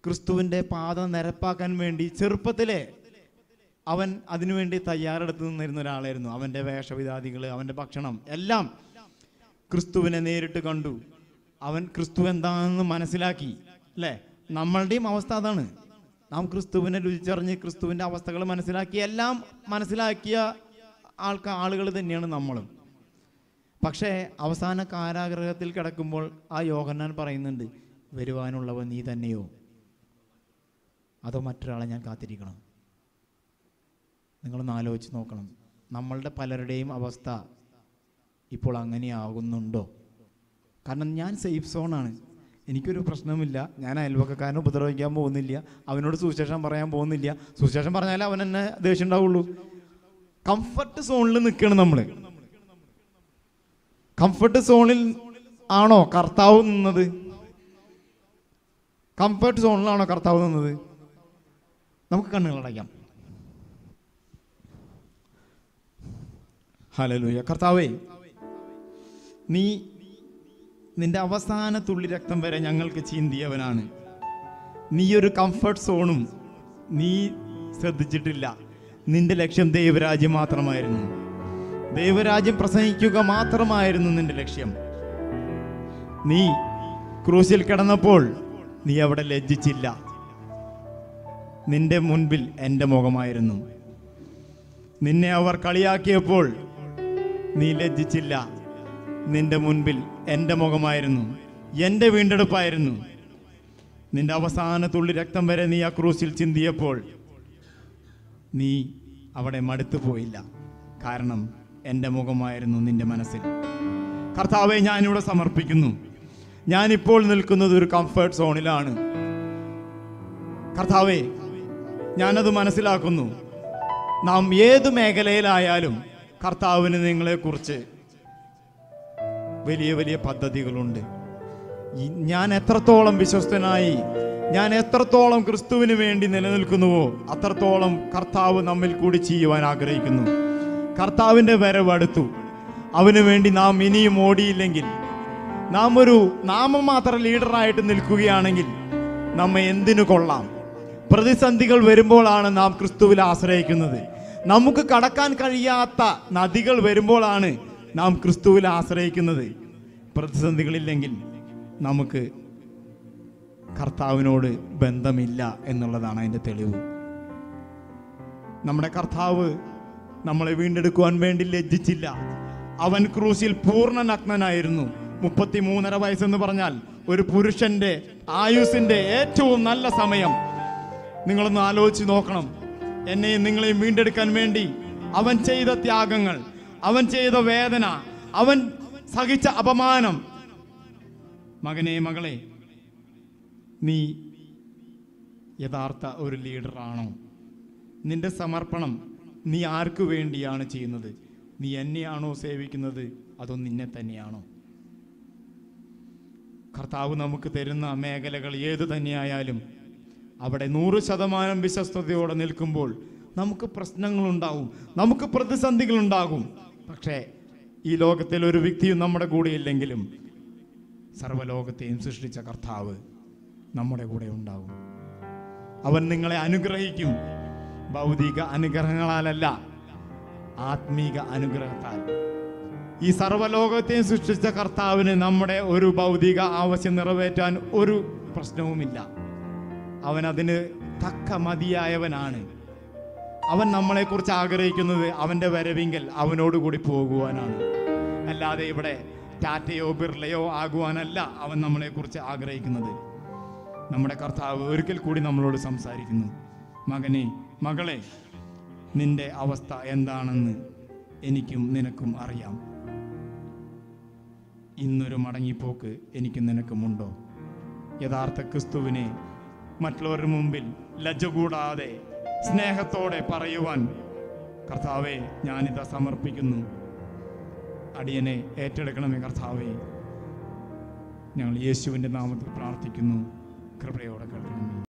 ക്രിസ്തുവിൻ്റെ പാത നിരപ്പാക്കാൻ വേണ്ടി ചെറുപ്പത്തിലെ അവൻ അതിനുവേണ്ടി തയ്യാറെടുത്ത് നിന്നിരുന്ന ഒരാളായിരുന്നു അവൻ്റെ വേഷവിധാദികൾ അവൻ്റെ ഭക്ഷണം എല്ലാം ക്രിസ്തുവിനെ നേരിട്ട് കണ്ടു അവൻ ക്രിസ്തു എന്താണെന്ന് മനസ്സിലാക്കി അല്ലേ നമ്മളുടെയും അവസ്ഥ അതാണ് നാം ക്രിസ്തുവിനെ രുചിച്ചറിഞ്ഞ് ക്രിസ്തുവിൻ്റെ അവസ്ഥകൾ മനസ്സിലാക്കി എല്ലാം മനസ്സിലാക്കിയ ആൾക്ക് ആളുകൾ തന്നെയാണ് നമ്മളും പക്ഷേ അവസാന കാരാഗ്രഹത്തിൽ കിടക്കുമ്പോൾ ആ യോഹന്നാൻ പറയുന്നുണ്ട് വരുവാനുള്ളവ നീ തന്നെയോ അതോ മറ്റൊരാളെ ഞാൻ കാത്തിരിക്കണം നിങ്ങളൊന്ന് ആലോചിച്ച് നോക്കണം നമ്മളുടെ പലരുടെയും അവസ്ഥ ഇപ്പോൾ അങ്ങനെയാകുന്നുണ്ടോ കാരണം ഞാൻ സേഫ് സോണാണ് എനിക്കൊരു പ്രശ്നമില്ല ഞാൻ അയൽവക്കക്കാരനെ ഉപദ്രവിക്കാൻ പോകുന്നില്ല അവനോട് സുവിശേഷം പറയാൻ പോകുന്നില്ല സുവിശേഷം പറഞ്ഞാലേ അവൻ എന്നെ ദേഷ്യം ഉണ്ടാവുള്ളൂ കംഫർട്ട് സോണിൽ നിൽക്കണം നമ്മൾ കംഫർട്ട് സോണിൽ ആണോ കർത്താവ് നിന്നത് കംഫർട്ട് സോണിലാണോ കർത്താവ് നിന്നത് നമുക്ക് കണ്ണുകളടയ്ക്കാം ഹലലൂയ കർത്താവേ നീ നിന്റെ അവസാന തുള്ളി രക്തം വരെ ഞങ്ങൾക്ക് ചിന്തിയവനാണ് നീ ഒരു കംഫർട്ട് സോണും നീ ശ്രദ്ധിച്ചിട്ടില്ല നിന്റെ ലക്ഷ്യം ദൈവരാജ്യം മാത്രമായിരുന്നു ദൈവരാജ്യം പ്രസംഗിക്കുക മാത്രമായിരുന്നു നിന്റെ ലക്ഷ്യം നീ ക്രൂസിൽ കിടന്നപ്പോൾ നീ അവിടെ ലജ്ജിച്ചില്ല നിന്റെ മുൻപിൽ എൻ്റെ മുഖമായിരുന്നു നിന്നെ അവർ കളിയാക്കിയപ്പോൾ നീ ലജ്ജിച്ചില്ല നിന്റെ മുൻപിൽ എൻ്റെ മുഖമായിരുന്നു എൻ്റെ വീണ്ടെടുപ്പായിരുന്നു നിന്റെ അവസാന തുള്ളി രക്തം വരെ നീ ആ ക്രൂസിൽ ചിന്തിയപ്പോൾ നീ അവിടെ മടുത്തു പോയില്ല കാരണം എൻ്റെ മുഖമായിരുന്നു നിന്റെ മനസ്സിൽ കർത്താവെ ഞാനിവിടെ സമർപ്പിക്കുന്നു ഞാനിപ്പോൾ നിൽക്കുന്നത് ഒരു കംഫേർട്ട് സോണിലാണ് കർത്താവെ ഞാനത് മനസ്സിലാക്കുന്നു നാം ഏത് മേഖലയിലായാലും കർത്താവിന് നിങ്ങളെക്കുറിച്ച് വലിയ വലിയ പദ്ധതികളുണ്ട് ഞാൻ എത്രത്തോളം വിശ്വസ്തനായി ഞാൻ എത്രത്തോളം ക്രിസ്തുവിന് വേണ്ടി നിലനിൽക്കുന്നുവോ അത്രത്തോളം കർത്താവ് നമ്മിൽ കൂടി ചെയ്യുവാൻ ആഗ്രഹിക്കുന്നു കർത്താവിൻ്റെ വരവടുത്തു അവന് വേണ്ടി നാം ഇനിയും ഓടിയില്ലെങ്കിൽ നാം ഒരു നാമം മാത്രം ലീഡറായിട്ട് നിൽക്കുകയാണെങ്കിൽ നമ്മെ എന്തിനു കൊള്ളാം പ്രതിസന്ധികൾ വരുമ്പോഴാണ് നാം ക്രിസ്തുവിൽ ആശ്രയിക്കുന്നത് നമുക്ക് കടക്കാൻ കഴിയാത്ത നദികൾ വരുമ്പോഴാണ് നാം ക്രിസ്തുവിൽ ആശ്രയിക്കുന്നത് പ്രതിസന്ധികളില്ലെങ്കിൽ നമുക്ക് കർത്താവിനോട് ബന്ധമില്ല എന്നുള്ളതാണ് അതിൻ്റെ തെളിവ് നമ്മുടെ കർത്താവ് നമ്മളെ വീണ്ടെടുക്കുവാൻ വേണ്ടി ലജ്ജിച്ചില്ല അവൻ ക്രൂസിൽ പൂർണ്ണ നഗ്നനായിരുന്നു മുപ്പത്തി മൂന്നര വയസ്സെന്ന് പറഞ്ഞാൽ ഒരു പുരുഷന്റെ ആയുസിന്റെ ഏറ്റവും നല്ല സമയം നിങ്ങളൊന്ന് ആലോചിച്ച് നോക്കണം എന്നെയും നിങ്ങളെയും വീണ്ടെടുക്കാൻ വേണ്ടി അവൻ ചെയ്ത ത്യാഗങ്ങൾ അവൻ ചെയ്ത വേദന അവൻ സഹിച്ച അപമാനം മകനെ മകളെ നീ യഥാർത്ഥ ഒരു ലീഡറാണോ നിന്റെ സമർപ്പണം നീ ആർക്കു വേണ്ടിയാണ് ചെയ്യുന്നത് നീ എന്നെയാണോ സേവിക്കുന്നത് അതോ നിന്നെ തന്നെയാണോ കർത്താവ് നമുക്ക് തരുന്ന മേഖലകൾ ഏത് തന്നെയായാലും അവിടെ നൂറ് ശതമാനം വിശ്വസ്തയോടെ നിൽക്കുമ്പോൾ നമുക്ക് പ്രശ്നങ്ങളുണ്ടാകും നമുക്ക് പ്രതിസന്ധികളുണ്ടാകും പക്ഷേ ഈ ലോകത്തിൽ ഒരു വ്യക്തിയും നമ്മുടെ കൂടെ ഇല്ലെങ്കിലും സർവ്വലോകത്തെയും സൃഷ്ടിച്ച കർത്താവ് നമ്മുടെ കൂടെ ഉണ്ടാവും അവൻ നിങ്ങളെ അനുഗ്രഹിക്കും ഭൗതിക അനുഗ്രഹങ്ങളാലല്ല ആത്മീക അനുഗ്രഹത്താൽ ഈ സർവ്വലോകത്തെയും സൃഷ്ടിച്ച കർത്താവിന് നമ്മുടെ ഒരു ഭൗതിക ആവശ്യം നിറവേറ്റാൻ ഒരു പ്രശ്നവുമില്ല അവൻ അതിന് തക്ക മതിയായവനാണ് അവൻ നമ്മളെക്കുറിച്ച് ആഗ്രഹിക്കുന്നത് അവൻ്റെ വരവിങ്കൽ അവനോടുകൂടി പോകുവാനാണ് അല്ലാതെ ഇവിടെ ടാറ്റയോ ബിർലയോ ആകുവാനല്ല അവൻ നമ്മളെക്കുറിച്ച് ആഗ്രഹിക്കുന്നത് നമ്മുടെ കർത്താവ് ഒരിക്കൽ കൂടി നമ്മളോട് സംസാരിക്കുന്നു മകനെ മകളെ നിന്റെ അവസ്ഥ എന്താണെന്ന് എനിക്കും നിനക്കും അറിയാം ഇന്നൊരു മടങ്ങിപ്പോക്ക് എനിക്കും നിനക്കുമുണ്ടോ യഥാർത്ഥ ക്രിസ്തുവിനെ മറ്റുള്ളവരുടെ മുമ്പിൽ ലജ്ജ കൂടാതെ സ്നേഹത്തോടെ പറയുവാൻ കർത്താവെ ഞാനിത് സമർപ്പിക്കുന്നു അടിയനെ ഏറ്റെടുക്കണമേ കർത്താവെ ഞങ്ങൾ യേശുവിൻ്റെ നാമത്തിൽ പ്രാർത്ഥിക്കുന്നു കൃപയോടെ കേൾക്കണമേ